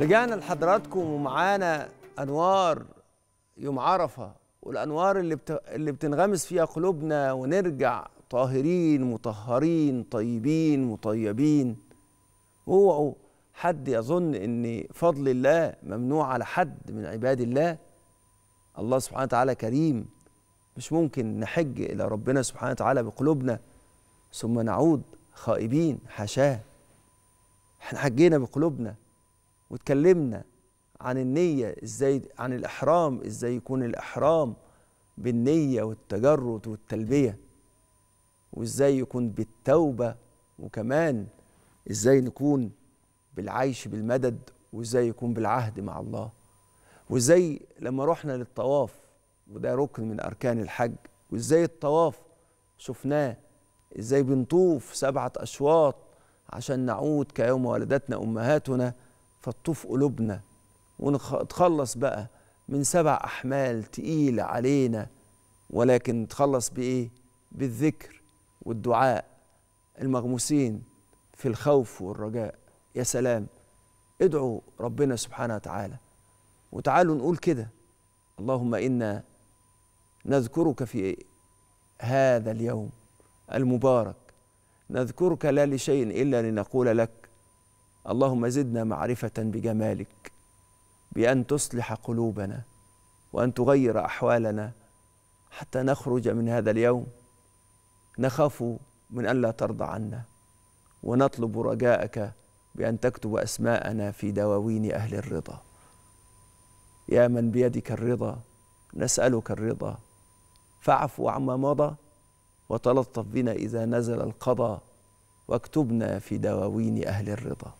رجعنا لحضراتكم ومعانا انوار يوم عرفه والانوار اللي بت... اللي بتنغمس فيها قلوبنا ونرجع طاهرين مطهرين طيبين مطيبين اوعوا حد يظن ان فضل الله ممنوع على حد من عباد الله الله سبحانه وتعالى كريم مش ممكن نحج الى ربنا سبحانه وتعالى بقلوبنا ثم نعود خائبين حاشاه احنا حجينا بقلوبنا واتكلمنا عن النية ازاي عن الإحرام ازاي يكون الإحرام بالنية والتجرد والتلبية وازاي يكون بالتوبة وكمان ازاي نكون بالعيش بالمدد وازاي يكون بالعهد مع الله وازاي لما رحنا للطواف وده ركن من أركان الحج وازاي الطواف شفناه ازاي بنطوف سبعة أشواط عشان نعود كيوم ولدتنا أمهاتنا فتطوف قلوبنا ونتخلص بقى من سبع أحمال تقيلة علينا ولكن نتخلص بإيه؟ بالذكر والدعاء المغموسين في الخوف والرجاء يا سلام ادعوا ربنا سبحانه وتعالى وتعالوا نقول كده اللهم إنا نذكرك في هذا اليوم المبارك نذكرك لا لشيء إلا لنقول لك اللهم زدنا معرفة بجمالك بأن تصلح قلوبنا وأن تغير أحوالنا حتى نخرج من هذا اليوم نخاف من ألا ترضى عنا ونطلب رجاءك بأن تكتب أسماءنا في دواوين أهل الرضا يا من بيدك الرضا نسألك الرضا فاعفو عما مضى وتلطف بنا إذا نزل القضى واكتبنا في دواوين أهل الرضا